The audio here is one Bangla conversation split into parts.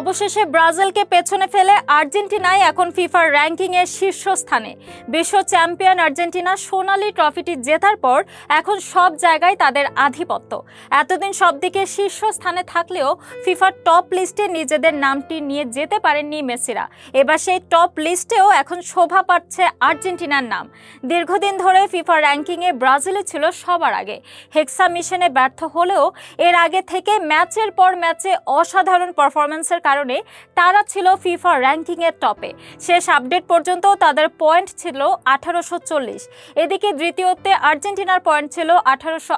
অবশেষে ব্রাজিলকে পেছনে ফেলে আর্জেন্টিনাই এখন ফিফার র্যাঙ্কিংয়ের শীর্ষস্থানে বিশ্ব চ্যাম্পিয়ন আর্জেন্টিনা সোনালি ট্রফিটি জেতার পর এখন সব জায়গায় তাদের আধিপত্য এতদিন সব দিকে শীর্ষস্থানে থাকলেও ফিফার টপ লিস্টে নিজেদের নামটি নিয়ে যেতে পারেননি মেসিরা এবার সেই টপ লিস্টেও এখন শোভা পাচ্ছে আর্জেন্টিনার নাম দীর্ঘদিন ধরে ফিফার র্যাঙ্কিংয়ে ব্রাজিলে ছিল সবার আগে হেক্সা মিশনে ব্যর্থ হলেও এর আগে থেকে ম্যাচের পর ম্যাচে অসাধারণ পারফরমেন্সের কারণে তারা ছিল ফিফা র্যাঙ্কিংয়ের টপে শেষ আপডেট পর্যন্ত তাদের পয়েন্ট ছিল আঠারোশো এদিকে দ্বিতীয়তে আর্জেন্টিনার পয়েন্ট ছিল আঠারোশো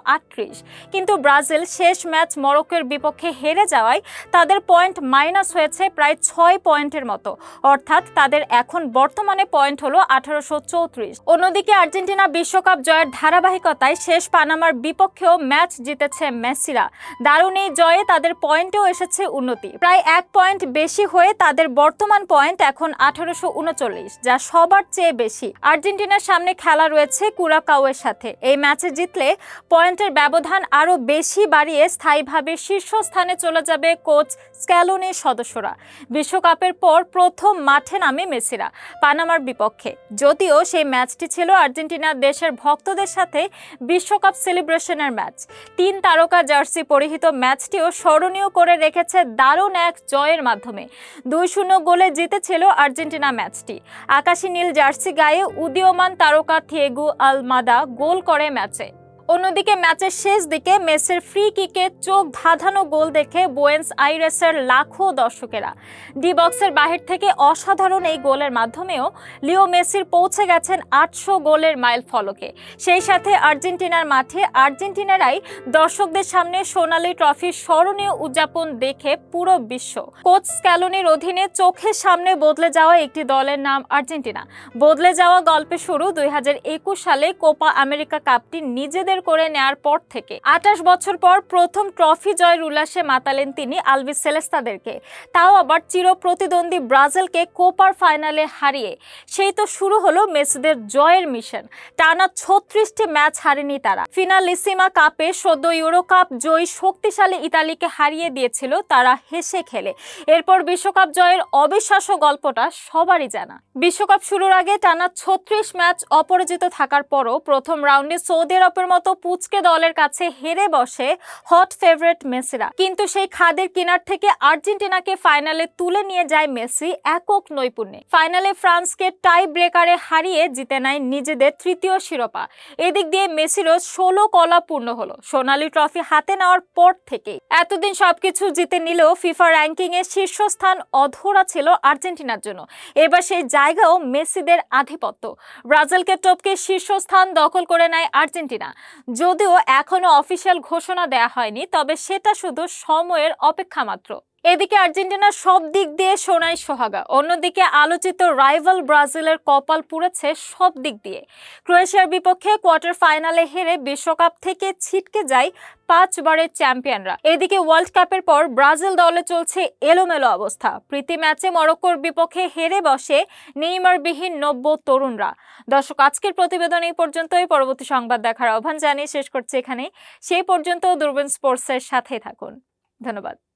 কিন্তু ব্রাজিল শেষ ম্যাচ মরক্কোর বিপক্ষে হেরে যাওয়ায় তাদের পয়েন্ট মাইনাস হয়েছে প্রায় ছয় পয়েন্টের মতো অর্থাৎ তাদের এখন বর্তমানে পয়েন্ট হলো আঠারোশো অন্যদিকে আর্জেন্টিনা বিশ্বকাপ জয়ের ধারাবাহিকতায় শেষ পানামার বিপক্ষেও ম্যাচ জিতেছে মেসিরা দারুণ এই জয়ে তাদের পয়েন্টেও এসেছে উন্নতি প্রায় এক পয়েন্ট বেশি হয়ে তাদের বর্তমান পয়েন্ট এখন আঠারোশো যা সবার চেয়ে বেশি আর্জেন্টিনার সামনে খেলা রয়েছে কুরাকাওয়ের সাথে এই ম্যাচে জিতলে পয়েন্টের ব্যবধান আরও বেশি বাড়িয়ে স্থায়ীভাবে শীর্ষস্থানে চলে যাবে কোচ স্ক্যালোনি সদস্যরা বিশ্বকাপের পর প্রথম মাঠে নামে মেসিরা পানামার বিপক্ষে যদিও সেই ম্যাচটি ছিল আর্জেন্টিনা দেশের ভক্তদের সাথে বিশ্বকাপ সেলিব্রেশনের ম্যাচ তিন তারকা জার্সি পরিহিত ম্যাচটিও স্মরণীয় করে রেখেছে দারুণ এক জয় জয়ের মাধ্যমে দুই শূন্য গোলে জিতেছিল আর্জেন্টিনা ম্যাচটি আকাশী নীল জার্সি গায়ে উদীয়মান তারকা থিয়েগু আলমাদা গোল করে ম্যাচে অন্যদিকে ম্যাচের শেষ দিকে মেসের ফ্রি কিকে চোখ ধাঁধানো গোল দেখে বোয়েন্স আইরেসের লাখো দর্শকেরা ডি বক্সের বাহির থেকে অসাধারণ এই গোলের মাধ্যমেও লিও মেসির পৌঁছে গেছেন আটশো গোলের মাইল ফলকে সেই সাথে আর্জেন্টিনার মাঠে আর্জেন্টিনারাই দর্শকদের সামনে সোনালি ট্রফির স্মরণীয় উদযাপন দেখে পুরো বিশ্ব কোচ স্ক্যালোনির অধীনে চোখের সামনে বদলে যাওয়া একটি দলের নাম আর্জেন্টিনা বদলে যাওয়া গল্পে শুরু দুই সালে কোপা আমেরিকা কাপটি নিজেদের করে নেয়ার পর থেকে আঠাশ বছর পর প্রথম ট্রফি জয়ের উল্লাসে মাতালেন তিনি আলভিস সেলেস্তাদেরকে তাও আবার চির প্রতিদ্বন্দ্বী ব্রাজিলকে কোপার ফাইনালে হারিয়ে সেই তো শুরু হলো মেসিদের জয়ের মিশন টানা ছত্রিশটি ম্যাচ হারেনি তারা ফিনালিসিমা কাপে সদ্য ইউরো কাপ জয়ী শক্তিশালী ইতালিকে হারিয়ে দিয়েছিল তারা হেসে খেলে এরপর বিশ্বকাপ জয়ের অবিশ্বাস্য গল্পটা সবারই জানা বিশ্বকাপ শুরুর আগে টানা ছত্রিশ ম্যাচ অপরাজিত থাকার পরও প্রথম রাউন্ডে সৌদি আরবের মতো মতো পুচকে দলের কাছে হেরে বসে হট ফেভারেট মেসিরা কিন্তু সেই খাদের কিনার থেকে আর্জেন্টিনাকে ফাইনালে তুলে নিয়ে যায় মেসি একক নৈপুণ্যে ফাইনালে ফ্রান্সকে টাই ব্রেকারে হারিয়ে জিতে নেয় নিজেদের তৃতীয় শিরোপা এদিক দিয়ে মেসিরও ষোলো কলা পূর্ণ হলো সোনালি ট্রফি হাতে নেওয়ার পর থেকেই এতদিন সবকিছু জিতে নিলেও ফিফা র্যাঙ্কিংয়ে শীর্ষস্থান অধরা ছিল আর্জেন্টিনার জন্য এবার সেই জায়গাও মেসিদের আধিপত্য ব্রাজিলকে টপকে শীর্ষস্থান দখল করে নেয় আর্জেন্টিনা যদিও এখনও অফিসিয়াল ঘোষণা দেয়া হয়নি তবে সেটা শুধু সময়ের অপেক্ষা মাত্র এদিকে আর্জেন্টিনা সব দিক দিয়ে সোনাই সোহাগা অন্যদিকে আলোচিত রাইভাল ব্রাজিলের কপাল পুড়েছে সব দিক দিয়ে ক্রোয়েশিয়ার বিপক্ষে কোয়ার্টার ফাইনালে হেরে বিশ্বকাপ থেকে ছিটকে যায় পাঁচবারের চ্যাম্পিয়নরা এদিকে ওয়ার্ল্ড কাপের পর ব্রাজিল দলে চলছে এলোমেলো অবস্থা প্রীতি ম্যাচে মরক্কোর বিপক্ষে হেরে বসে নেইমারবিহীন নব্য তরুণরা দর্শক আজকের প্রতিবেদন এই পর্যন্তই পরবর্তী সংবাদ দেখার আহ্বান জানিয়ে শেষ করছে এখানে সেই পর্যন্ত দুর্বেন স্পোর্টসের সাথে থাকুন ধন্যবাদ